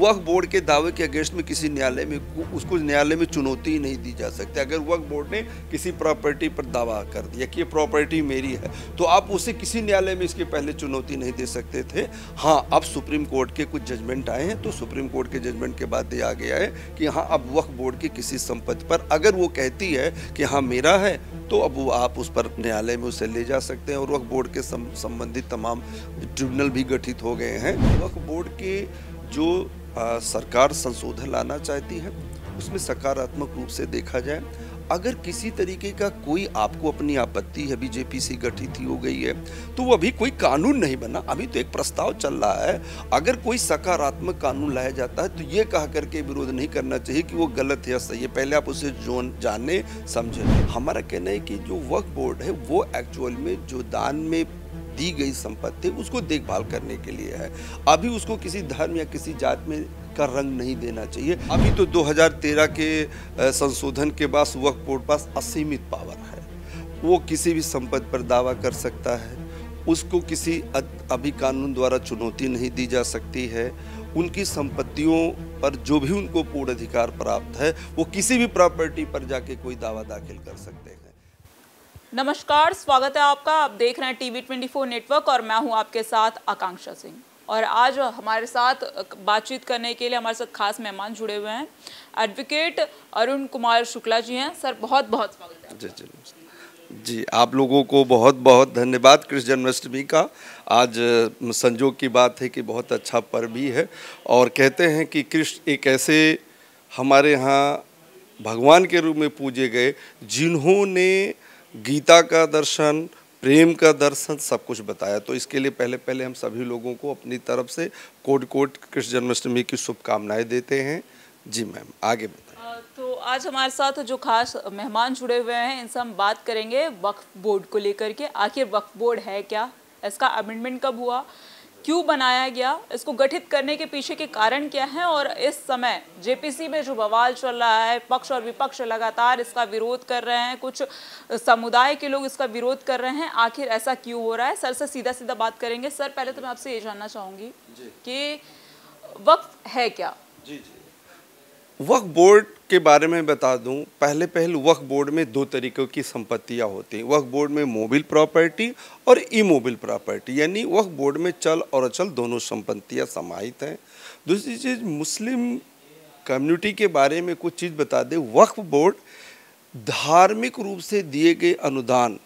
वक्फ board के दावे के अगेंस्ट में किसी न्यायालय में उसको न्यायालय में चुनौती ही नहीं दी जा सकती अगर वक्फ बोर्ड ने किसी प्रॉपर्टी पर दावा कर दिया कि ये प्रॉपर्टी मेरी है तो आप उसे किसी न्यायालय में इसके पहले चुनौती नहीं दे सकते थे हाँ अब सुप्रीम कोर्ट के कुछ जजमेंट आए हैं तो सुप्रीम कोर्ट के जजमेंट के बाद ये आ गया है कि हाँ अब वक्फ बोर्ड की किसी संपत्ति पर अगर वो कहती है कि हाँ मेरा है तो अब वो आप उस पर न्यायालय में उसे ले जा सकते हैं और वक्फ बोर्ड के संबंधित तमाम ट्रिब्यूनल भी गठित हो गए हैं वक्फ बोर्ड के जो सरकार संशोधन लाना चाहती है उसमें सकारात्मक रूप से देखा जाए अगर किसी तरीके का कोई आपको अपनी आपत्ति है बीजेपी से गठित ही हो गई है तो वो अभी कोई कानून नहीं बना अभी तो एक प्रस्ताव चल रहा है अगर कोई सकारात्मक कानून लाया जाता है तो ये कह करके विरोध नहीं करना चाहिए कि वो गलत है या सही है पहले आप उसे जो जाने समझें हमारा कहना है कि जो वक्त बोर्ड है वो एक्चुअल में जो दान में दी गई संपत्ति उसको देखभाल करने के लिए है अभी उसको किसी धर्म या किसी जात में का रंग नहीं देना चाहिए अभी तो 2013 के संशोधन के बाद वक्त बोर्ड पास असीमित पावर है वो किसी भी संपत्ति पर दावा कर सकता है उसको किसी अभी कानून द्वारा चुनौती नहीं दी जा सकती है उनकी संपत्तियों पर जो भी उनको पूर्ण अधिकार प्राप्त है वो किसी भी प्रॉपर्टी पर जाके कोई दावा दाखिल कर सकते हैं नमस्कार स्वागत है आपका आप देख रहे हैं टीवी 24 नेटवर्क और मैं हूं आपके साथ आकांक्षा सिंह और आज हमारे साथ बातचीत करने के लिए हमारे साथ खास मेहमान जुड़े हुए हैं एडवोकेट अरुण कुमार शुक्ला जी हैं सर बहुत बहुत स्वागत है जी जी जी आप लोगों को बहुत बहुत धन्यवाद कृष्ण जन्माष्टमी का आज संजोग की बात है कि बहुत अच्छा पर्व भी है और कहते हैं कि कृष्ण एक ऐसे हमारे यहाँ भगवान के रूप में पूजे गए जिन्होंने गीता का दर्शन प्रेम का दर्शन सब कुछ बताया तो इसके लिए पहले पहले हम सभी लोगों को अपनी तरफ से कोट कोट कृष्ण जन्माष्टमी की शुभकामनाएं देते हैं जी मैम आगे बताएं तो आज हमारे साथ जो खास मेहमान जुड़े हुए हैं इनसे हम बात करेंगे वक्फ बोर्ड को लेकर के आखिर वक्फ बोर्ड है क्या इसका अमेंडमेंट कब हुआ क्यों बनाया गया इसको गठित करने के पीछे के कारण क्या हैं और इस समय जेपीसी में जो बवाल चल रहा है पक्ष और विपक्ष लगातार इसका विरोध कर रहे हैं कुछ समुदाय के लोग इसका विरोध कर रहे हैं आखिर ऐसा क्यों हो रहा है सर से सीधा सीधा बात करेंगे सर पहले तो मैं आपसे ये जानना चाहूँगी कि वक्त है क्या जी जी वक्फ बोर्ड के बारे में बता दूं पहले पहल वक्फ बोर्ड में दो तरीक़ों की संपत्तियां होती हैं वक्फ बोर्ड में मोबिल प्रॉपर्टी और इमोबिल प्रॉपर्टी यानी वक्फ बोर्ड में चल और अचल दोनों संपत्तियां समाहित हैं दूसरी चीज़ मुस्लिम कम्युनिटी के बारे में कुछ चीज़ बता दें वक्फ बोर्ड धार्मिक रूप से दिए गए अनुदान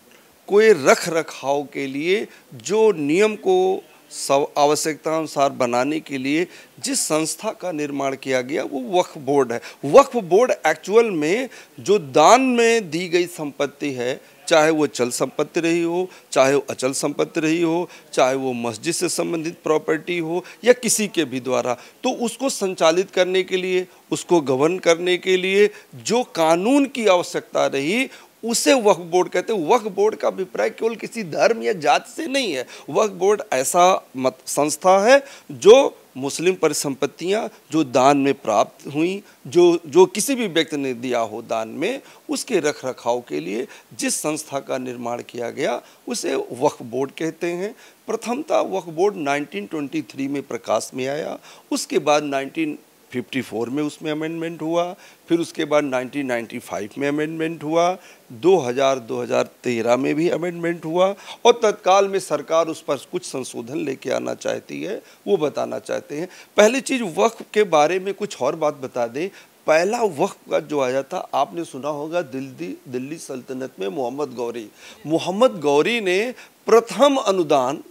कोई रख रखाव के लिए जो नियम को सब आवश्यकता अनुसार बनाने के लिए जिस संस्था का निर्माण किया गया वो वक्फ बोर्ड है वक्फ बोर्ड एक्चुअल में जो दान में दी गई संपत्ति है चाहे वो चल संपत्ति रही हो चाहे वो अचल संपत्ति रही हो चाहे वो मस्जिद से संबंधित प्रॉपर्टी हो या किसी के भी द्वारा तो उसको संचालित करने के लिए उसको गवर्न करने के लिए जो कानून की आवश्यकता रही उसे वक्फ बोर्ड कहते हैं वक्फ बोर्ड का अभिप्राय केवल किसी धर्म या जात से नहीं है वक्फ बोर्ड ऐसा मत संस्था है जो मुस्लिम परिसंपत्तियाँ जो दान में प्राप्त हुई जो जो किसी भी व्यक्ति ने दिया हो दान में उसके रख रखाव के लिए जिस संस्था का निर्माण किया गया उसे वक्फ बोर्ड कहते हैं प्रथमता वक्फ बोर्ड 1923 में प्रकाश में आया उसके बाद 1954 में उसमें अमेंडमेंट हुआ फिर उसके बाद 1995 में अमेंडमेंट हुआ 2000 2013 में भी अमेंडमेंट हुआ और तत्काल में सरकार उस पर कुछ संशोधन लेके आना चाहती है वो बताना चाहते हैं पहली चीज़ वक्फ के बारे में कुछ और बात बता दें पहला वक्त का जो आया था आपने सुना होगा दिल्ली दिल्ली सल्तनत में मोहम्मद गौरी मोहम्मद गौरी ने प्रथम अनुदान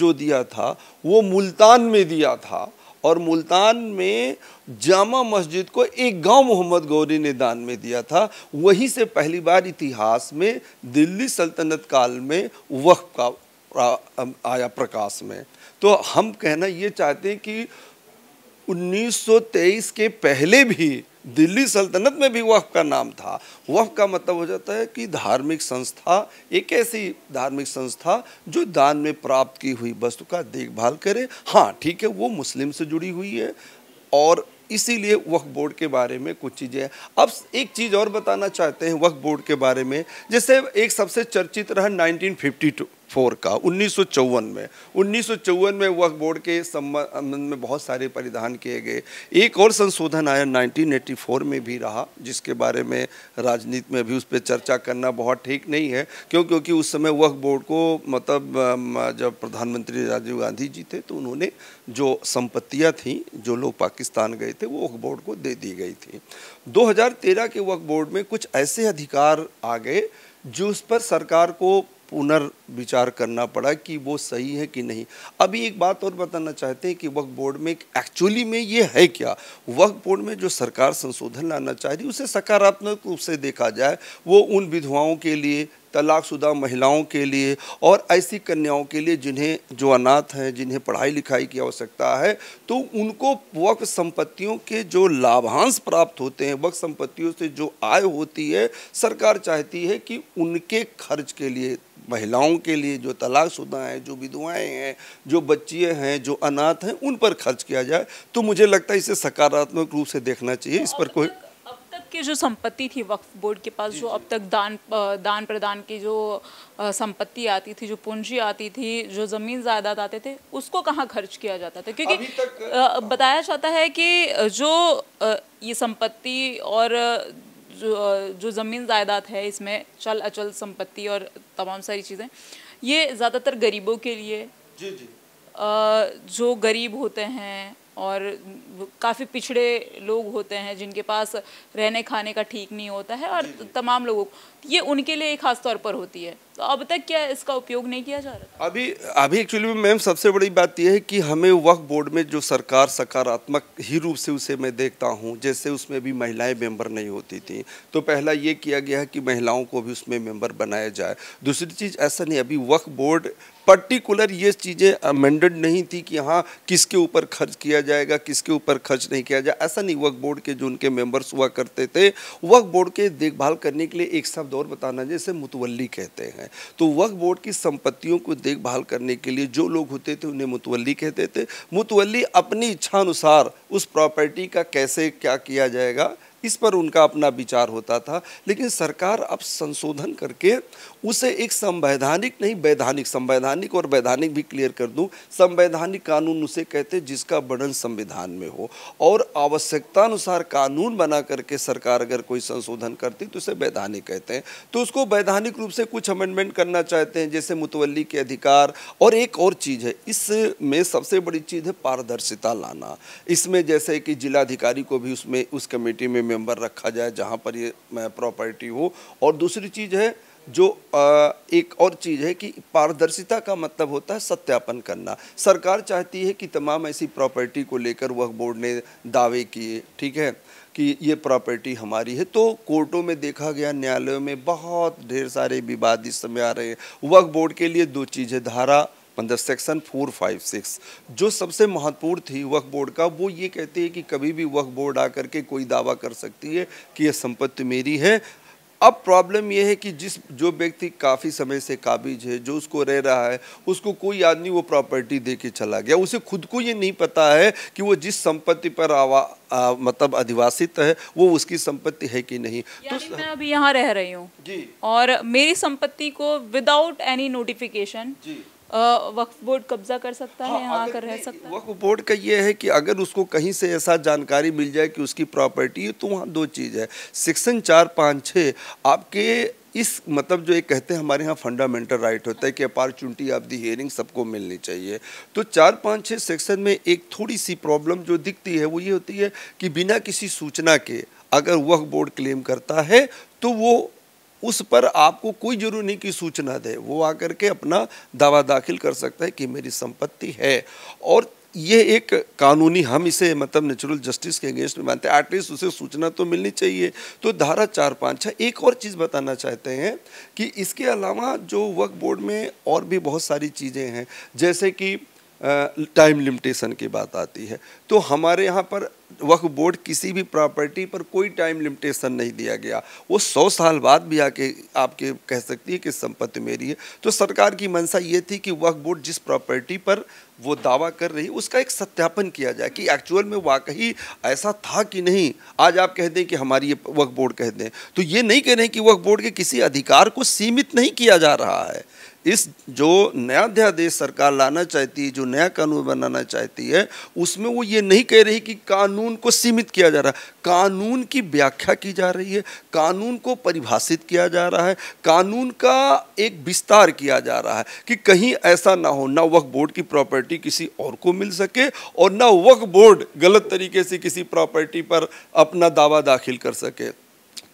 जो दिया था वो मुल्तान में दिया था और मुल्तान में जामा मस्जिद को एक गांव मोहम्मद गौरी ने दान में दिया था वहीं से पहली बार इतिहास में दिल्ली सल्तनत काल में वक्फ का आया प्रकाश में तो हम कहना ये चाहते हैं कि 1923 के पहले भी दिल्ली सल्तनत में भी वफ का नाम था वफ का मतलब हो जाता है कि धार्मिक संस्था एक ऐसी धार्मिक संस्था जो दान में प्राप्त की हुई वस्तु का देखभाल करे हाँ ठीक है वो मुस्लिम से जुड़ी हुई है और इसीलिए वक्फ बोर्ड के बारे में कुछ चीज़ें अब एक चीज़ और बताना चाहते हैं वक्फ बोर्ड के बारे में जैसे एक सबसे चर्चित रहा 1952 फोर का उन्नीस में उन्नीस में वक्फ बोर्ड के संबंध में बहुत सारे परिधान किए गए एक और संशोधन आया 1984 में भी रहा जिसके बारे में राजनीति में भी उस पर चर्चा करना बहुत ठीक नहीं है क्यों क्योंकि उस समय वक्फ बोर्ड को मतलब जब प्रधानमंत्री राजीव गांधी जी थे तो उन्होंने जो संपत्तियाँ थीं जो लोग पाकिस्तान गए थे वो वक्फ बोर्ड को दे दी गई थी दो के वक्फ बोर्ड में कुछ ऐसे अधिकार आ गए जिस पर सरकार को पुनर्विचार करना पड़ा कि वो सही है कि नहीं अभी एक बात और बताना चाहते हैं कि वक्त बोर्ड में एक्चुअली में ये है क्या वक्त बोर्ड में जो सरकार संशोधन लाना चाह रही उसे सकारात्मक रूप से देखा जाए वो उन विधवाओं के लिए तलाकशुदा महिलाओं के लिए और ऐसी कन्याओं के लिए जिन्हें जो अनाथ हैं जिन्हें पढ़ाई लिखाई की आवश्यकता है तो उनको वक्त संपत्तियों के जो लाभांश प्राप्त होते हैं वक्त संपत्तियों से जो आय होती है सरकार चाहती है कि उनके खर्च के लिए महिलाओं के लिए जो तलाकशुदा हैं जो विधवाएँ हैं जो बच्चिए हैं जो अनाथ हैं उन पर खर्च किया जाए तो मुझे लगता है इसे सकारात्मक रूप से देखना चाहिए इस पर कोई के जो संपत्ति थी वक्फ बोर्ड के पास जो अब तक दान दान प्रदान की जो संपत्ति आती थी जो पूंजी आती थी जो ज़मीन जायदाद आते थे उसको कहाँ खर्च किया जाता था क्योंकि हाँ। बताया जाता है कि जो ये संपत्ति और जो, जो ज़मीन जायदाद है इसमें चल अचल संपत्ति और तमाम सारी चीज़ें ये ज़्यादातर गरीबों के लिए जी जी जो गरीब होते हैं और काफ़ी पिछड़े लोग होते हैं जिनके पास रहने खाने का ठीक नहीं होता है और तमाम लोगों को तो ये उनके लिए खास तौर पर होती है तो अब तक क्या इसका उपयोग नहीं किया जा रहा अभी अभी एक्चुअली मैम सबसे बड़ी बात यह है कि हमें वक्फ बोर्ड में जो सरकार सकारात्मक ही रूप से उसे मैं देखता हूँ जैसे उसमें भी महिलाएं मेंबर नहीं होती थी तो पहला ये किया गया है कि महिलाओं को भी उसमें मेंबर बनाया जाए दूसरी चीज़ ऐसा नहीं अभी वक्फ बोर्ड पर्टिकुलर ये चीज़ें अमेंडेड नहीं थी कि हाँ किसके ऊपर खर्च किया जाएगा किसके ऊपर खर्च नहीं किया जाए ऐसा नहीं वक्फ बोर्ड के जो उनके मेंबर्स हुआ करते थे वक्त बोर्ड के देखभाल करने के लिए एक शब्द और बताना जैसे मुतवली कहते हैं तो वक्फ बोर्ड की संपत्तियों को देखभाल करने के लिए जो लोग होते थे उन्हें मुतवली कहते थे मुतवली अपनी इच्छानुसार उस प्रॉपर्टी का कैसे क्या किया जाएगा इस पर उनका अपना विचार होता था लेकिन सरकार अब संशोधन करके उसे एक संवैधानिक नहीं वैधानिक संवैधानिक और वैधानिक भी क्लियर कर दूं संवैधानिक कानून उसे कहते जिसका वर्णन संविधान में हो और आवश्यकता अनुसार कानून बना करके सरकार अगर कोई संशोधन करती तो उसे वैधानिक कहते हैं तो उसको वैधानिक रूप से कुछ अमेंडमेंट करना चाहते हैं जैसे मुतवली के अधिकार और एक और चीज़ है इसमें सबसे बड़ी चीज़ है पारदर्शिता लाना इसमें जैसे कि जिलाधिकारी को भी उसमें उस कमेटी में मेम्बर रखा जाए जहाँ पर ये प्रॉपर्टी हो और दूसरी चीज़ है जो एक और चीज़ है कि पारदर्शिता का मतलब होता है सत्यापन करना सरकार चाहती है कि तमाम ऐसी प्रॉपर्टी को लेकर वक्फ बोर्ड ने दावे किए ठीक है कि ये प्रॉपर्टी हमारी है तो कोर्टों में देखा गया न्यायालयों में बहुत ढेर सारे विवाद इस समय आ रहे हैं वक्फ बोर्ड के लिए दो चीज़ें धारा मतलब सेक्शन फोर फाइव सिक्स जो सबसे महत्वपूर्ण थी वक्फ बोर्ड का वो ये कहते हैं कि कभी भी वक्फ बोर्ड आकर के कोई दावा कर सकती है कि यह संपत्ति मेरी है अब प्रॉब्लम यह है कि जिस जो व्यक्ति काफ़ी समय से काबिज है जो उसको रह रहा है उसको कोई आदमी वो प्रॉपर्टी दे के चला गया उसे खुद को ये नहीं पता है कि वो जिस संपत्ति पर आवा आ, मतलब अधिवासित है वो उसकी संपत्ति है कि नहीं तो मैं अभी यहाँ रह रही हूँ और मेरी संपत्ति को without any notification Waqf board कब्जा कर सकता हाँ, है यहाँ आकर रह सकता है वक्फ बोर्ड का ये है कि अगर उसको कहीं से ऐसा जानकारी मिल जाए कि उसकी प्रॉपर्टी है तो वहाँ दो चीज़ है सेक्शन चार पाँच छः आपके इस मतलब जो ये कहते हैं हमारे यहाँ फंडामेंटल राइट होता है कि अपॉर्चुनिटी ऑफ दी हियरिंग सबको मिलनी चाहिए तो चार पाँच छः सेक्शन में एक थोड़ी सी प्रॉब्लम जो दिखती है वो ये होती है कि बिना किसी सूचना के अगर वक्फ बोर्ड क्लेम करता है तो वो उस पर आपको कोई जरूरी नहीं कि सूचना दे वो आकर के अपना दावा दाखिल कर सकता है कि मेरी संपत्ति है और ये एक कानूनी हम इसे मतलब नेचुरल जस्टिस के अगेंस्ट में मानते हैं एटलीस्ट उसे सूचना तो मिलनी चाहिए तो धारा चार पाँच छः एक और चीज़ बताना चाहते हैं कि इसके अलावा जो वक्त बोर्ड में और भी बहुत सारी चीज़ें हैं जैसे कि टाइम लिमिटेशन की बात आती है तो हमारे यहाँ पर वक्फ बोर्ड किसी भी प्रॉपर्टी पर कोई टाइम लिमिटेशन नहीं दिया गया वो सौ साल बाद भी आके आपके कह सकती है कि संपत्ति मेरी है तो सरकार की मंशा ये थी कि वक्फ बोर्ड जिस प्रॉपर्टी पर वो दावा कर रही उसका एक सत्यापन किया जाए कि एक्चुअल में वाकई ऐसा था कि नहीं आज आप कह दें कि हमारी ये वक्फ बोर्ड कह दें तो ये नहीं कह रहे कि वक्फ बोर्ड के किसी अधिकार को सीमित नहीं किया जा रहा है इस जो नया अध्यादेश सरकार लाना चाहती है जो नया कानून बनाना चाहती है उसमें वो ये नहीं कह रही कि कानून को सीमित किया जा रहा है कानून की व्याख्या की जा रही है कानून को परिभाषित किया जा रहा है कानून का एक विस्तार किया जा रहा है कि कहीं ऐसा ना हो ना वक्फ बोर्ड की प्रॉपर्टी किसी और को मिल सके और ना वक्फ बोर्ड गलत तरीके से किसी प्रॉपर्टी पर अपना दावा दाखिल कर सके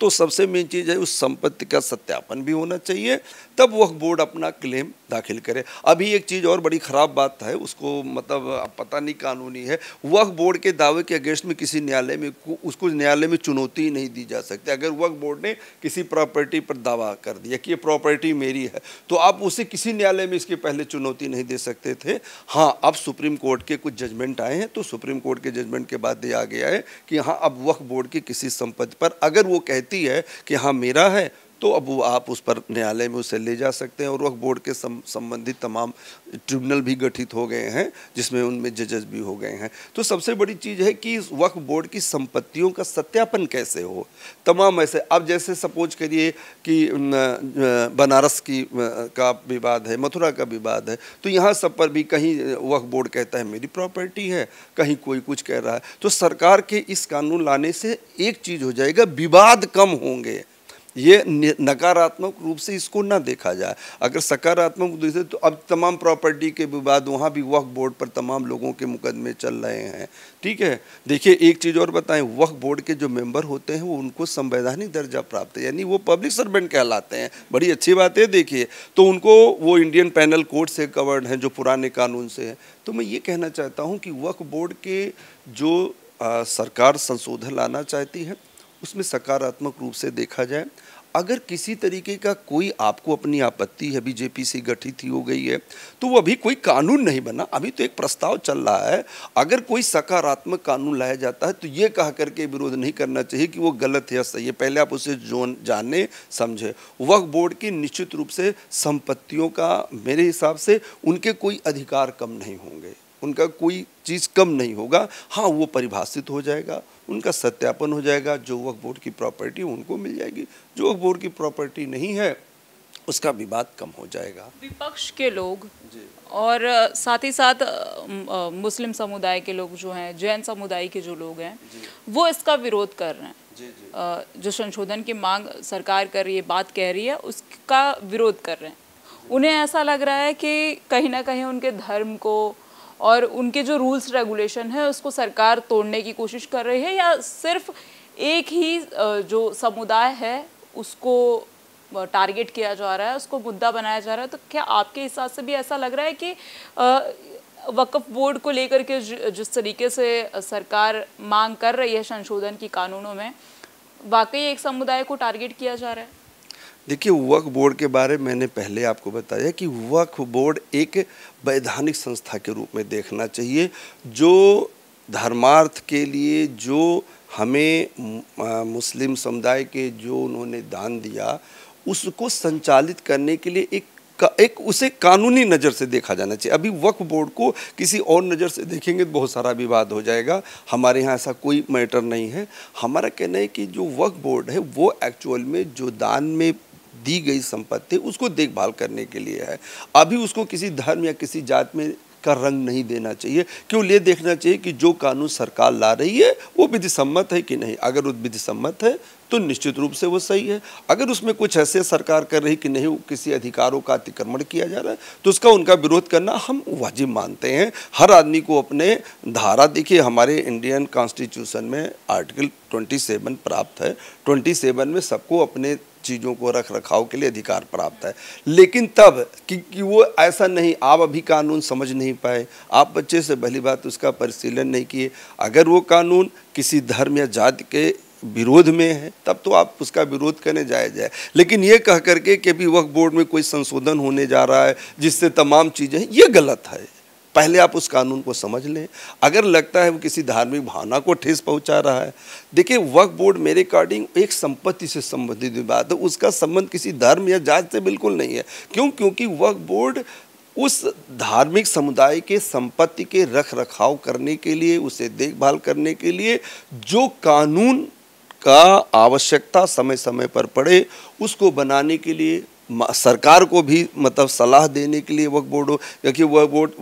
तो सबसे मेन चीज़ है उस संपत्ति का सत्यापन भी होना चाहिए तब वह बोर्ड अपना क्लेम दाखिल करे अभी एक चीज़ और बड़ी ख़राब बात है उसको मतलब पता नहीं कानूनी है वह बोर्ड के दावे के अगेंस्ट में किसी न्यायालय में उसको न्यायालय में चुनौती नहीं दी जा सकती अगर वह बोर्ड ने किसी प्रॉपर्टी पर दावा कर दिया कि ये प्रॉपर्टी मेरी है तो आप उसे किसी न्यायालय में इसके पहले चुनौती नहीं दे सकते थे हाँ अब सुप्रीम कोर्ट के कुछ जजमेंट आए हैं तो सुप्रीम कोर्ट के जजमेंट के बाद दिया गया है कि हाँ अब वक्फ बोर्ड की किसी संपत्ति पर अगर वो कहती है कि हाँ मेरा है तो अब वो आप उस पर न्यायालय में उसे ले जा सकते हैं और वक्त बोर्ड के संबंधित तमाम ट्रिब्यूनल भी गठित हो गए हैं जिसमें उनमें जजेस भी हो गए हैं तो सबसे बड़ी चीज़ है कि वक्फ बोर्ड की संपत्तियों का सत्यापन कैसे हो तमाम ऐसे अब जैसे सपोज करिए कि बनारस की का विवाद है मथुरा का विवाद है तो यहाँ सब पर भी कहीं वक्फ बोर्ड कहता है मेरी प्रॉपर्टी है कहीं कोई कुछ कह रहा है तो सरकार के इस कानून लाने से एक चीज़ हो जाएगा विवाद कम होंगे ये नकारात्मक रूप से इसको ना देखा जाए अगर सकारात्मक देखे तो अब तमाम प्रॉपर्टी के विवाद वहाँ भी वक्फ बोर्ड पर तमाम लोगों के मुकदमे चल रहे हैं ठीक है देखिए एक चीज़ और बताएं वक्फ बोर्ड के जो मेंबर होते हैं वो उनको संवैधानिक दर्जा प्राप्त है यानी वो पब्लिक सर्वेंट कहलाते हैं बड़ी अच्छी बात है देखिए तो उनको वो इंडियन पैनल कोड से कवर्ड हैं जो पुराने कानून से हैं तो मैं ये कहना चाहता हूँ कि वक्फ बोर्ड के जो आ, सरकार संशोधन लाना चाहती है उसमें सकारात्मक रूप से देखा जाए अगर किसी तरीके का कोई आपको अपनी आपत्ति है बीजेपी से गठित ही हो गई है तो वो अभी कोई कानून नहीं बना अभी तो एक प्रस्ताव चल रहा है अगर कोई सकारात्मक कानून लाया जाता है तो ये कह करके विरोध नहीं करना चाहिए कि वो गलत है या सही है पहले आप उसे जो जाने समझे वक्फ बोर्ड की निश्चित रूप से संपत्तियों का मेरे हिसाब से उनके कोई अधिकार कम नहीं होंगे उनका कोई चीज़ कम नहीं होगा हाँ वो परिभाषित हो जाएगा उनका सत्यापन हो जाएगा जो वक्त बोर्ड की प्रॉपर्टी उनको मिल जाएगी जो वक्त बोर्ड की प्रॉपर्टी नहीं है उसका विवाद कम हो जाएगा विपक्ष के लोग और साथ ही साथ मुस्लिम समुदाय के लोग जो हैं जैन समुदाय के जो लोग हैं वो इसका विरोध कर रहे हैं जो संशोधन की मांग सरकार कर रही है बात कह रही है उसका विरोध कर रहे हैं उन्हें ऐसा लग रहा है कि कहीं ना कहीं उनके धर्म को और उनके जो रूल्स रेगुलेशन है उसको सरकार तोड़ने की कोशिश कर रही है या सिर्फ एक ही जो समुदाय है उसको टारगेट किया जा रहा है उसको मुद्दा बनाया जा रहा है तो क्या आपके हिसाब से भी ऐसा लग रहा है कि वक्फ बोर्ड को लेकर के जिस तरीके से सरकार मांग कर रही है संशोधन की कानूनों में वाकई एक समुदाय को टारगेट किया जा रहा है देखिए वक्फ बोर्ड के बारे में मैंने पहले आपको बताया कि वक्फ बोर्ड एक वैधानिक संस्था के रूप में देखना चाहिए जो धर्मार्थ के लिए जो हमें मुस्लिम समुदाय के जो उन्होंने दान दिया उसको संचालित करने के लिए एक का एक उसे कानूनी नज़र से देखा जाना चाहिए अभी वक्फ बोर्ड को किसी और नज़र से देखेंगे तो बहुत सारा विवाद हो जाएगा हमारे यहाँ ऐसा कोई मैटर नहीं है हमारा कहना है कि जो वक्फ बोर्ड है वो एक्चुअल में जो दान में दी गई संपत्ति उसको देखभाल करने के लिए है अभी उसको किसी धर्म या किसी जात में का रंग नहीं देना चाहिए क्यों ये देखना चाहिए कि जो कानून सरकार ला रही है वो विधि सम्मत है कि नहीं अगर वो विधि सम्मत है तो निश्चित रूप से वो सही है अगर उसमें कुछ ऐसे सरकार कर रही कि नहीं किसी अधिकारों का अतिक्रमण किया जा रहा है तो उसका उनका विरोध करना हम वाजिब मानते हैं हर आदमी को अपने धारा देखिए हमारे इंडियन कॉन्स्टिट्यूशन में आर्टिकल 27 प्राप्त है 27 में सबको अपने चीज़ों को रख रखाव के लिए अधिकार प्राप्त है लेकिन तब क्योंकि वो ऐसा नहीं आप अभी कानून समझ नहीं पाए आप बच्चे से पहली बात तो उसका परिशीलन नहीं किए अगर वो कानून किसी धर्म या जाति के विरोध में है तब तो आप उसका विरोध करने जाए जाए लेकिन ये कह करके कि अभी वक्त बोर्ड में कोई संशोधन होने जा रहा है जिससे तमाम चीज़ें ये गलत है पहले आप उस कानून को समझ लें अगर लगता है वो किसी धार्मिक भावना को ठेस पहुंचा रहा है देखिए वक्फ बोर्ड मेरे अकॉर्डिंग एक संपत्ति से संबंधित बात है उसका संबंध किसी धर्म या जात से बिल्कुल नहीं है क्यों क्योंकि वक्फ बोर्ड उस धार्मिक समुदाय के संपत्ति के रख रखाव करने के लिए उसे देखभाल करने के लिए जो कानून का आवश्यकता समय समय पर पड़े उसको बनाने के लिए सरकार को भी मतलब सलाह देने के लिए वक्त बोर्ड क्योंकि वक्त बोर्ड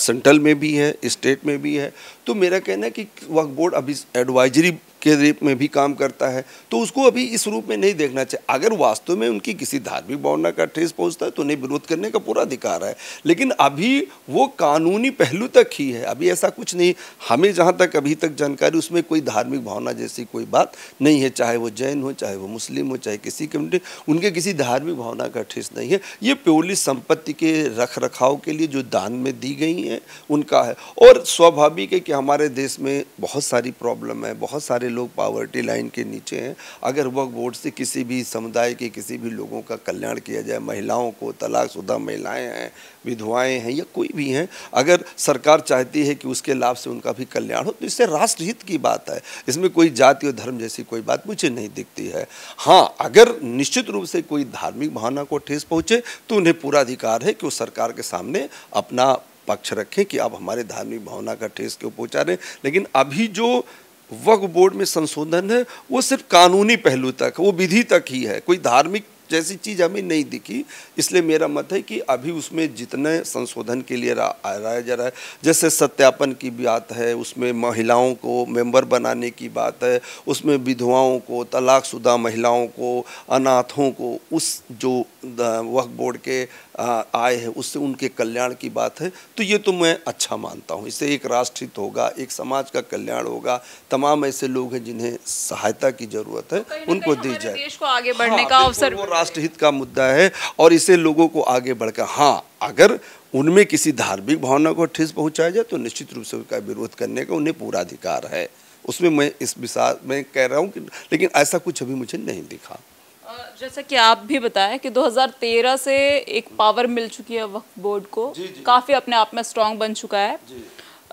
सेंट्रल में भी है स्टेट में भी है तो मेरा कहना है कि वक्त बोर्ड अभी एडवाइजरी के रूप में भी काम करता है तो उसको अभी इस रूप में नहीं देखना चाहिए अगर वास्तव में उनकी किसी धार्मिक भावना का ठेस पहुंचता है तो उन्हें विरोध करने का पूरा अधिकार है लेकिन अभी वो कानूनी पहलू तक ही है अभी ऐसा कुछ नहीं हमें जहाँ तक अभी तक जानकारी उसमें कोई धार्मिक भावना जैसी कोई बात नहीं है चाहे वो जैन हो चाहे वो मुस्लिम हो चाहे किसी कम्युनिटी उनके किसी धार्मिक भावना का ठेस नहीं है ये प्योरली संपत्ति के रख रखाव के लिए जो दान में दी गई हैं उनका है और स्वाभाविक है कि हमारे देश में बहुत सारी प्रॉब्लम है बहुत सारे लोग पावर्टी लाइन के नीचे हैं अगर वक्त बोर्ड से किसी भी समुदाय के किसी भी लोगों का कल्याण किया जाए महिलाओं को तलाकशुदा महिलाएं हैं विधवाएं हैं या कोई भी हैं अगर सरकार चाहती है कि उसके लाभ से उनका भी कल्याण हो तो इससे राष्ट्रहित की बात है इसमें कोई जाति और धर्म जैसी कोई बात मुझे नहीं दिखती है हाँ अगर निश्चित रूप से कोई धार्मिक भावना को ठेस पहुँचे तो उन्हें पूरा अधिकार है कि वो सरकार के सामने अपना पक्ष रखें कि आप हमारे धार्मिक भावना का ठेस क्यों पहुँचा रहे लेकिन अभी जो वक्फ बोर्ड में संशोधन है वो सिर्फ कानूनी पहलू तक वो विधि तक ही है कोई धार्मिक जैसी चीज़ हमें नहीं दिखी इसलिए मेरा मत है कि अभी उसमें जितने संशोधन के लिए आया जा रहा है जैसे सत्यापन की बात है उसमें महिलाओं को मेंबर बनाने की बात है उसमें विधवाओं को तलाकशुदा महिलाओं को अनाथों को उस जो वक्फ बोर्ड के आए हैं उससे उनके कल्याण की बात है तो ये तो मैं अच्छा मानता हूँ इससे एक राष्ट्रित होगा एक समाज का कल्याण होगा तमाम ऐसे लोग हैं जिन्हें सहायता की ज़रूरत है तो उनको दी जाए देश को आगे बढ़ने हाँ, का अवसर राष्ट्रहित का मुद्दा है और इसे लोगों को आगे बढ़कर हाँ अगर उनमें किसी धार्मिक भावना को ठेस पहुँचाया जाए तो निश्चित रूप से उनका विरोध करने का उन्हें पूरा अधिकार है उसमें मैं इस विशा में कह रहा हूँ कि लेकिन ऐसा कुछ अभी मुझे नहीं दिखा जैसा कि आप भी बताएं कि 2013 से एक पावर मिल चुकी है वक्त बोर्ड को जी जी। काफ़ी अपने आप में स्ट्रांग बन चुका है जी।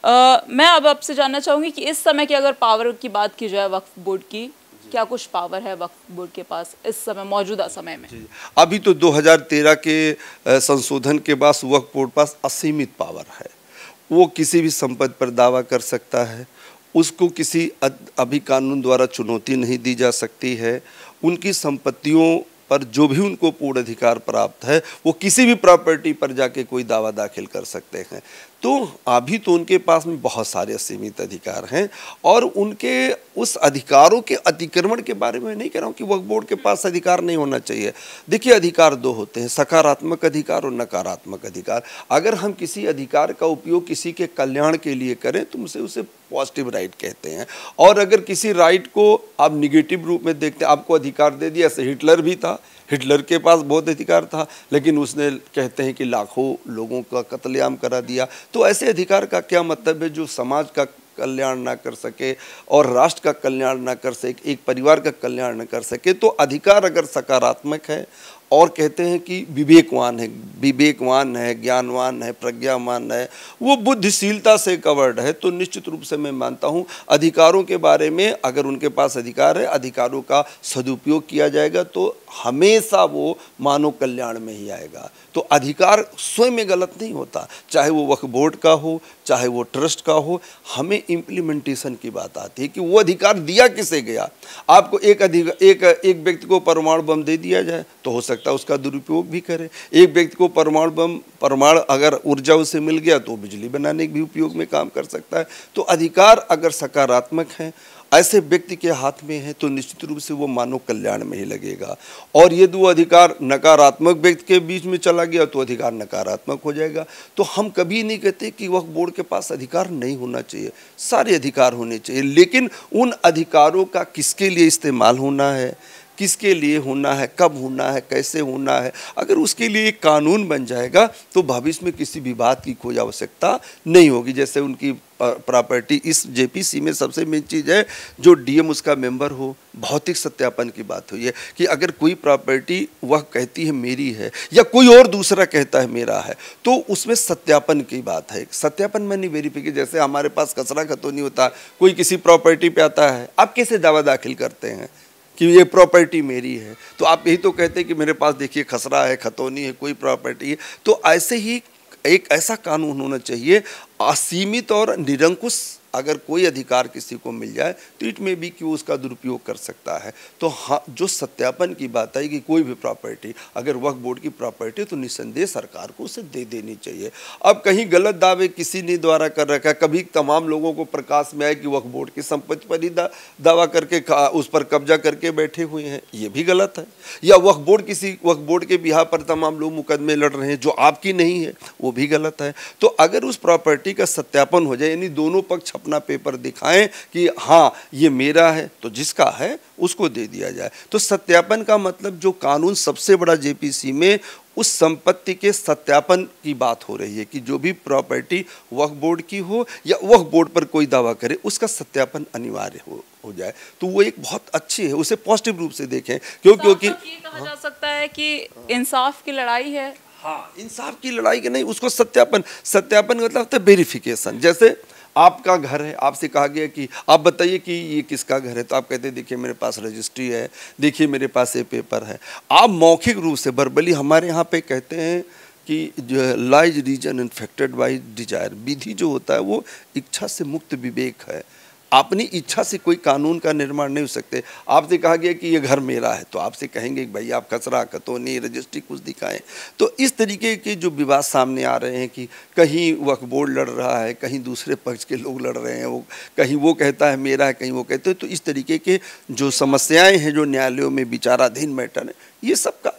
आ, मैं अब आपसे जानना चाहूंगी कि इस समय की अगर पावर की बात की जाए वक्फ बोर्ड की क्या कुछ पावर है वक्त बोर्ड के पास इस समय मौजूदा समय में अभी तो 2013 के संशोधन के बाद वक्त बोर्ड पास असीमित पावर है वो किसी भी संपत्ति पर दावा कर सकता है उसको किसी अभी कानून द्वारा चुनौती नहीं दी जा सकती है उनकी संपत्तियों पर जो भी उनको पूर्ण अधिकार प्राप्त है वो किसी भी प्रॉपर्टी पर जाके कोई दावा दाखिल कर सकते हैं तो अभी तो उनके पास में बहुत सारे सीमित अधिकार हैं और उनके उस अधिकारों के अतिक्रमण के बारे में नहीं कह रहा हूँ कि वक्त बोर्ड के पास अधिकार नहीं होना चाहिए देखिए अधिकार दो होते हैं सकारात्मक अधिकार और नकारात्मक अधिकार अगर हम किसी अधिकार का उपयोग किसी के कल्याण के लिए करें तो उसे उसे पॉजिटिव राइट कहते हैं और अगर किसी राइट को आप निगेटिव रूप में देखते हैं आपको अधिकार दे दिया ऐसे हिटलर भी था हिटलर के पास बहुत अधिकार था लेकिन उसने कहते हैं कि लाखों लोगों का कत्लेआम करा दिया तो ऐसे अधिकार का क्या मतलब है जो समाज का कल्याण ना कर सके और राष्ट्र का कल्याण ना कर सके एक परिवार का कल्याण ना कर सके तो अधिकार अगर सकारात्मक है और कहते हैं कि विवेकवान है विवेकवान है ज्ञानवान है प्रज्ञावान है वो बुद्धिशीलता से कवर्ड है तो निश्चित रूप से मैं मानता हूँ अधिकारों के बारे में अगर उनके पास अधिकार है अधिकारों का सदुपयोग किया जाएगा तो हमेशा वो मानव कल्याण में ही आएगा तो अधिकार स्वयं में गलत नहीं होता चाहे वो वक्फ बोर्ड का हो चाहे वो ट्रस्ट का हो हमें इम्प्लीमेंटेशन की बात आती है कि वो अधिकार दिया किसे गया आपको एक अधिक एक एक व्यक्ति को परमाणु बम दे दिया जाए तो हो सकता सकता है उसका दुरुपयोग भी करे एक व्यक्ति को परमाणु बम परमाणु अगर ऊर्जा उसे मिल गया तो बिजली बनाने के भी उपयोग में काम कर सकता है तो अधिकार अगर सकारात्मक हैं ऐसे व्यक्ति के हाथ में है तो निश्चित रूप से वो मानव कल्याण में ही लगेगा और ये दो अधिकार नकारात्मक व्यक्ति के बीच में चला गया तो अधिकार नकारात्मक हो जाएगा तो हम कभी नहीं कहते कि वक्त बोर्ड के पास अधिकार नहीं होना चाहिए सारे अधिकार होने चाहिए लेकिन उन अधिकारों का किसके लिए इस्तेमाल होना है किसके लिए होना है कब होना है कैसे होना है अगर उसके लिए एक कानून बन जाएगा तो भविष्य में किसी भी बात की कोई आवश्यकता नहीं होगी जैसे उनकी प्रॉपर्टी इस जेपीसी में सबसे मेन चीज़ है जो डीएम उसका मेंबर हो भौतिक सत्यापन की बात हुई है कि अगर कोई प्रॉपर्टी वह कहती है मेरी है या कोई और दूसरा कहता है मेरा है तो उसमें सत्यापन की बात है सत्यापन में नहीं वेरीफिकेशन जैसे हमारे पास कचरा खतो नहीं होता कोई किसी प्रॉपर्टी पर आता है आप कैसे दावा दाखिल करते हैं कि ये प्रॉपर्टी मेरी है तो आप यही तो कहते हैं कि मेरे पास देखिए खसरा है खतौनी है कोई प्रॉपर्टी है तो ऐसे ही एक ऐसा कानून होना चाहिए असीमित और निरंकुश अगर कोई अधिकार किसी को मिल जाए तो इट में भी कि वो उसका दुरुपयोग कर सकता है तो हाँ जो सत्यापन की बात आई कि कोई भी प्रॉपर्टी अगर वक्फ बोर्ड की प्रॉपर्टी तो निसंदेह सरकार को उसे दे देनी चाहिए अब कहीं गलत दावे किसी ने द्वारा कर रखा है कभी तमाम लोगों को प्रकाश में आए कि वक्फ बोर्ड की संपत्ति पर ही दा, दावा करके उस पर कब्जा करके बैठे हुए हैं ये भी गलत है या वक्फ बोर्ड किसी वक्फ बोर्ड के बिहार पर तमाम लोग मुकदमे लड़ रहे हैं जो आपकी नहीं है वो भी गलत है तो अगर उस प्रॉपर्टी का सत्यापन हो जाए यानी दोनों पक्ष अपना पेपर दिखाएं कि हाँ ये मेरा है तो जिसका है उसको दे दिया जाए तो सत्यापन का मतलब जो कानून सबसे बड़ा जेपीसी में उस संपत्ति के सत्यापन की बात हो रही है कि जो भी प्रॉपर्टी वक्फ बोर्ड की हो या वक्फ बोर्ड पर कोई दावा करे उसका सत्यापन अनिवार्य हो हो जाए तो वो एक बहुत अच्छी है उसे पॉजिटिव रूप से देखें क्यों क्योंकि कहा जा सकता है कि इंसाफ की लड़ाई है हाँ इंसाफ की लड़ाई के नहीं उसको सत्यापन सत्यापन मतलब वेरिफिकेशन जैसे आपका घर है आपसे कहा गया कि आप बताइए कि ये किसका घर है तो आप कहते हैं देखिए मेरे पास रजिस्ट्री है देखिए मेरे पास ये पेपर है आप मौखिक रूप से बरबली हमारे यहाँ पे कहते हैं कि जो है lies reason infected by desire विधि जो होता है वो इच्छा से मुक्त विवेक है अपनी इच्छा से कोई कानून का निर्माण नहीं हो सकते आपसे कहा गया कि ये घर मेरा है तो आपसे कहेंगे कि भाई आप खसरा कतोनी रजिस्ट्री कुछ दिखाएं तो इस तरीके के जो विवाद सामने आ रहे हैं कि कहीं वक्फ बोर्ड लड़ रहा है कहीं दूसरे पक्ष के लोग लड़ रहे हैं वो कहीं वो कहता है मेरा है कहीं वो कहते हैं तो इस तरीके के जो समस्याएँ हैं जो न्यायालयों में विचाराधीन मैटर हैं ये सबका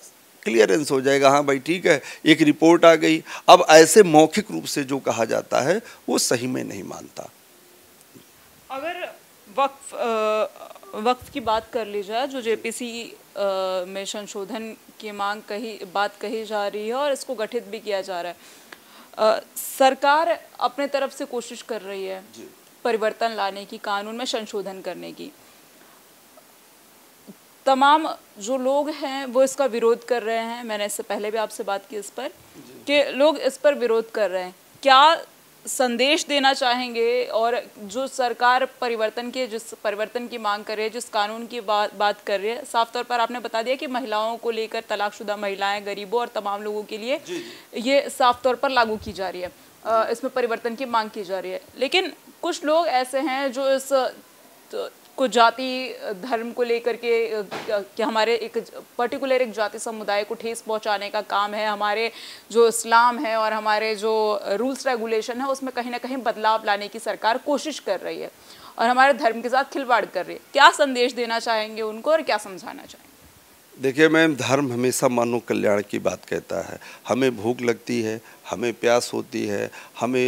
क्लियरेंस हो जाएगा हाँ भाई ठीक है एक रिपोर्ट आ गई अब ऐसे मौखिक रूप से जो कहा जाता है वो सही में नहीं मानता अगर वक्त वक्त की बात कर ली जाए जो जेपीसी में संशोधन की मांग कही बात कही जा रही है और इसको गठित भी किया जा रहा है आ, सरकार अपने तरफ से कोशिश कर रही है परिवर्तन लाने की कानून में संशोधन करने की तमाम जो लोग हैं वो इसका विरोध कर रहे हैं मैंने इससे पहले भी आपसे बात की इस पर कि लोग इस पर विरोध कर रहे हैं क्या संदेश देना चाहेंगे और जो सरकार परिवर्तन के जिस परिवर्तन की मांग कर रही है जिस कानून की बात बात कर रही है साफ तौर पर आपने बता दिया कि महिलाओं को लेकर तलाकशुदा महिलाएं गरीबों और तमाम लोगों के लिए ये साफ तौर पर लागू की जा रही है इसमें परिवर्तन की मांग की जा रही है लेकिन कुछ लोग ऐसे हैं जो इस तो को जाति धर्म को लेकर के कि हमारे एक पर्टिकुलर एक जाति समुदाय को ठेस पहुंचाने का काम है हमारे जो इस्लाम है और हमारे जो रूल्स रेगुलेशन है उसमें कहीं ना कहीं बदलाव लाने की सरकार कोशिश कर रही है और हमारे धर्म के साथ खिलवाड़ कर रही है क्या संदेश देना चाहेंगे उनको और क्या समझाना चाहेंगे देखिए मैम धर्म हमेशा मानव कल्याण की बात कहता है हमें भूख लगती है हमें प्यास होती है हमें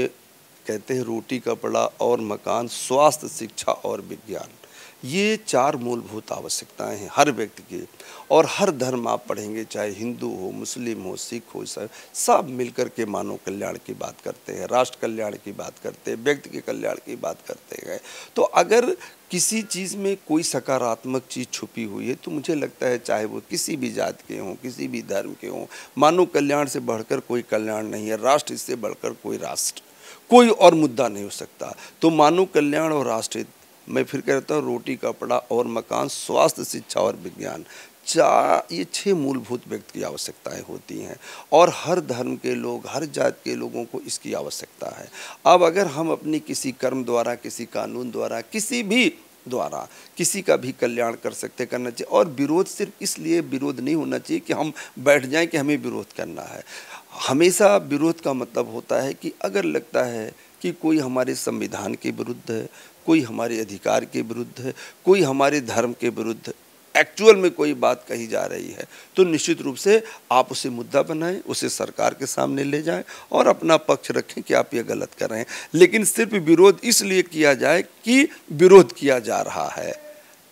कहते हैं रोटी कपड़ा और मकान स्वास्थ्य शिक्षा और विज्ञान ये चार मूलभूत आवश्यकताएं हैं हर व्यक्ति की और हर धर्म आप पढ़ेंगे चाहे हिंदू हो मुस्लिम हो सिख हो ईसाई सब मिलकर के मानव कल्याण की बात करते हैं राष्ट्र कल्याण की बात करते हैं व्यक्ति के कल्याण की बात करते हैं तो अगर किसी चीज़ में कोई सकारात्मक चीज़ छुपी हुई है तो मुझे लगता है चाहे वो किसी भी जात के हों किसी भी धर्म के हों मानव कल्याण से बढ़कर कोई कल्याण नहीं है राष्ट्र इससे बढ़कर कोई राष्ट्र कोई और मुद्दा नहीं हो सकता तो मानव कल्याण और राष्ट्र मैं फिर कहता हूँ रोटी कपड़ा और मकान स्वास्थ्य शिक्षा और विज्ञान चार ये छः मूलभूत व्यक्ति की आवश्यकताएं होती हैं और हर धर्म के लोग हर जात के लोगों को इसकी आवश्यकता है अब अगर हम अपनी किसी कर्म द्वारा किसी कानून द्वारा किसी भी द्वारा किसी का भी कल्याण कर सकते करना चाहिए और विरोध सिर्फ इसलिए विरोध नहीं होना चाहिए कि हम बैठ जाएं कि हमें विरोध करना है हमेशा विरोध का मतलब होता है कि अगर लगता है कि कोई हमारे संविधान के विरुद्ध है कोई हमारे अधिकार के विरुद्ध है कोई हमारे धर्म के विरुद्ध एक्चुअल में कोई बात कही जा रही है तो निश्चित रूप से आप उसे मुद्दा बनाएं उसे सरकार के सामने ले जाएं और अपना पक्ष रखें कि आप ये गलत कर रहे हैं लेकिन सिर्फ विरोध इसलिए किया जाए कि विरोध किया जा रहा है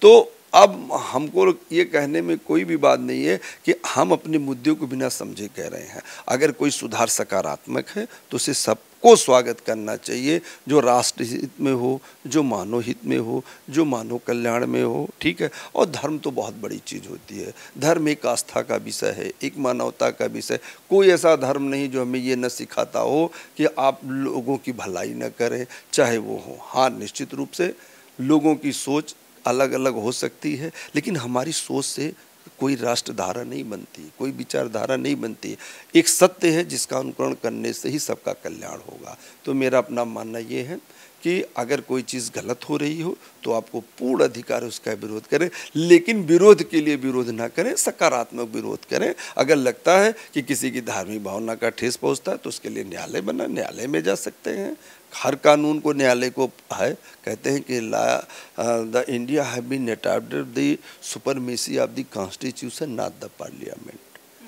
तो अब हमको ये कहने में कोई भी बात नहीं है कि हम अपने मुद्दे को बिना समझे कह रहे हैं अगर कोई सुधार सकारात्मक है तो उसे सब को स्वागत करना चाहिए जो राष्ट्र हित में हो जो मानव हित में हो जो मानव कल्याण में हो ठीक है और धर्म तो बहुत बड़ी चीज़ होती है धर्म एक आस्था का विषय है एक मानवता का विषय कोई ऐसा धर्म नहीं जो हमें ये न सिखाता हो कि आप लोगों की भलाई न करें चाहे वो हो हाँ निश्चित रूप से लोगों की सोच अलग अलग हो सकती है लेकिन हमारी सोच से कोई राष्ट्रधारा नहीं बनती कोई विचारधारा नहीं बनती एक सत्य है जिसका अनुकरण करने से ही सबका कल्याण होगा तो मेरा अपना मानना ये है कि अगर कोई चीज़ गलत हो रही हो तो आपको पूर्ण अधिकार उसका विरोध करें लेकिन विरोध के लिए विरोध ना करें सकारात्मक विरोध करें अगर लगता है कि किसी की धार्मिक भावना का ठेस पहुंचता है तो उसके लिए न्यायालय बना न्यायालय में जा सकते हैं हर कानून को न्यायालय को है कहते हैं कि law the India have been adopted the supremacy of the constitution not the parliament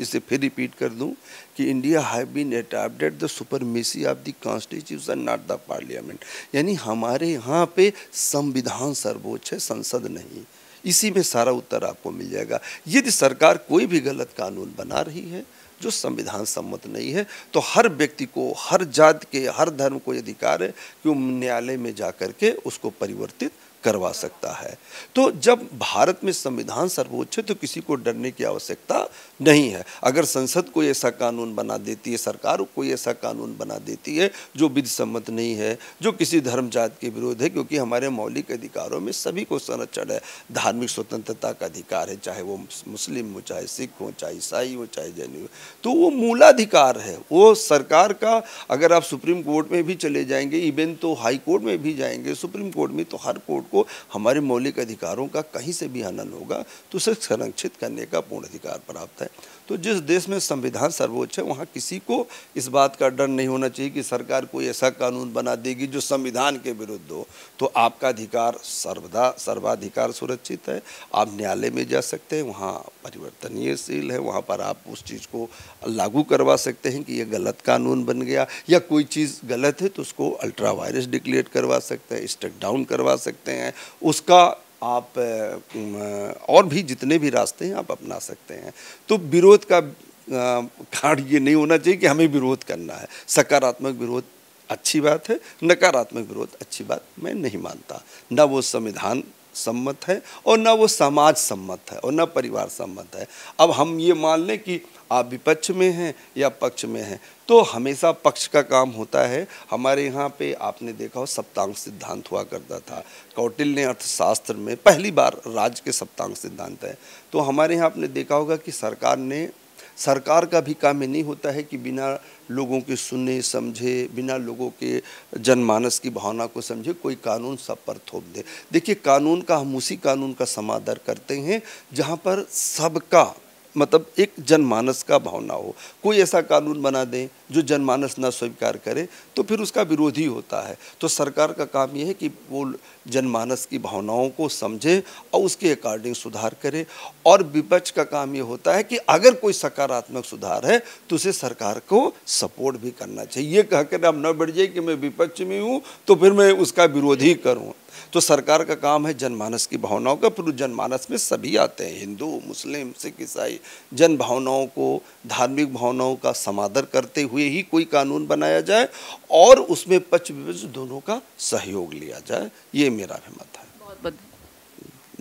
इसे फिर रिपीट कर दूं कि India have been adopted the supremacy of the constitution not the parliament यानी हमारे यहाँ पे संविधान सर्वोच्च है संसद नहीं इसी में सारा उत्तर आपको मिल जाएगा यदि सरकार कोई भी गलत कानून बना रही है जो संविधान सम्मत नहीं है तो हर व्यक्ति को हर जात के हर धर्म को अधिकार है कि वो न्यायालय में जा के उसको परिवर्तित करवा सकता है तो जब भारत में संविधान सर्वोच्च है तो किसी को डरने की आवश्यकता नहीं है अगर संसद कोई ऐसा कानून बना देती है सरकार कोई ऐसा कानून बना देती है जो विधि सम्मत नहीं है जो किसी धर्म जात के विरोध है क्योंकि हमारे मौलिक अधिकारों में सभी को संरक्षण है धार्मिक स्वतंत्रता का अधिकार है चाहे वो मुस्लिम हो चाहे सिख हो चाहे ईसाई हो चाहे जैन हो तो वो मूलाधिकार है वो सरकार का अगर आप सुप्रीम कोर्ट में भी चले जाएंगे इवन तो हाई कोर्ट में भी जाएंगे सुप्रीम कोर्ट में तो हर कोर्ट को हमारे मौलिक अधिकारों का कहीं से भी हनन होगा तो उसे संरक्षित करने का पूर्ण अधिकार प्राप्त है तो जिस देश में संविधान सर्वोच्च है वहाँ किसी को इस बात का डर नहीं होना चाहिए कि सरकार कोई ऐसा कानून बना देगी जो संविधान के विरुद्ध हो तो आपका अधिकार सर्वदा सर्वाधिकार सुरक्षित है आप न्यायालय में जा सकते हैं वहाँ परिवर्तनीयशील है वहाँ पर आप उस चीज़ को लागू करवा सकते हैं कि यह गलत कानून बन गया या कोई चीज़ गलत है तो उसको अल्ट्रा वायरस डिक्लेयर करवा सकते हैं स्टेक डाउन करवा सकते हैं उसका आप और भी जितने भी रास्ते हैं आप अपना सकते हैं तो विरोध का खाड़ ये नहीं होना चाहिए कि हमें विरोध करना है सकारात्मक विरोध अच्छी बात है नकारात्मक विरोध अच्छी बात मैं नहीं मानता न वो संविधान सम्मत है और ना वो समाज सम्मत है और ना परिवार सम्मत है अब हम ये मान लें कि आप विपक्ष में हैं या पक्ष में हैं तो हमेशा पक्ष का काम होता है हमारे यहाँ पे आपने देखा हो सप्तांग सिद्धांत हुआ करता था कौटिल ने अर्थशास्त्र में पहली बार राज्य के सप्तांग सिद्धांत है तो हमारे यहाँ आपने देखा होगा कि सरकार ने सरकार का भी काम नहीं होता है कि बिना लोगों के सुने समझे बिना लोगों के जनमानस की भावना को समझे कोई कानून सब पर थोप दे देखिए कानून का हम उसी कानून का समादर करते हैं जहाँ पर सबका मतलब एक जनमानस का भावना हो कोई ऐसा कानून बना दें जो जनमानस ना स्वीकार करे तो फिर उसका विरोध ही होता है तो सरकार का काम यह है कि वो जनमानस की भावनाओं को समझे और उसके अकॉर्डिंग सुधार करे और विपक्ष का काम ये होता है कि अगर कोई सकारात्मक सुधार है तो उसे सरकार को सपोर्ट भी करना चाहिए ये कहकर आप न बढ़ जाइए कि मैं विपक्ष में हूँ तो फिर मैं उसका विरोध ही करूँ तो सरकार का काम है जनमानस की भावनाओं का जनमानस में सभी आते हैं हिंदू मुस्लिम सिख ईसाई जन भावनाओं को धार्मिक भावनाओं का समादर करते हुए ही कोई कानून बनाया जाए और उसमें पक्ष विपक्ष दोनों का सहयोग लिया जाए ये मेरा भी मत है बहुत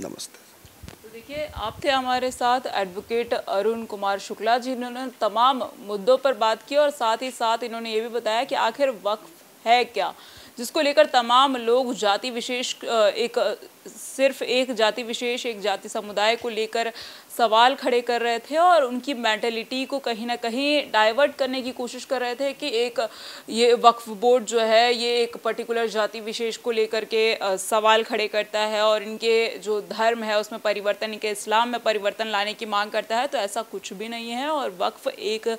नमस्ते तो देखिए आप थे हमारे साथ एडवोकेट अरुण कुमार शुक्ला जी इन्होंने तमाम मुद्दों पर बात की और साथ ही साथ इन्होंने ये भी बताया कि आखिर वक्फ है क्या जिसको लेकर तमाम लोग जाति विशेष एक सिर्फ एक जाति विशेष एक जाति समुदाय को लेकर सवाल खड़े कर रहे थे और उनकी मैंटेलिटी को कहीं ना कहीं डाइवर्ट करने की कोशिश कर रहे थे कि एक ये वक्फ बोर्ड जो है ये एक पर्टिकुलर जाति विशेष को लेकर के सवाल खड़े करता है और इनके जो धर्म है उसमें परिवर्तन इनके इस्लाम में परिवर्तन लाने की मांग करता है तो ऐसा कुछ भी नहीं है और वक्फ एक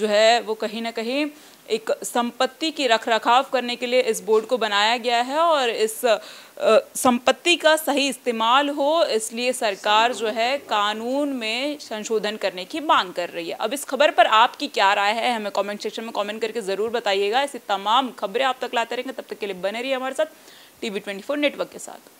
जो है वो कहीं ना कहीं एक संपत्ति की रख रखाव करने के लिए इस बोर्ड को बनाया गया है और इस संपत्ति का सही इस्तेमाल हो इसलिए सरकार जो है कानून में संशोधन करने की मांग कर रही है अब इस खबर पर आपकी क्या राय है हमें कमेंट सेक्शन में कमेंट करके ज़रूर बताइएगा ऐसी तमाम खबरें आप तक लाते रहेंगे तब तक के लिए बने रहिए हमारे साथ टी ट्वेंटी फोर नेटवर्क के साथ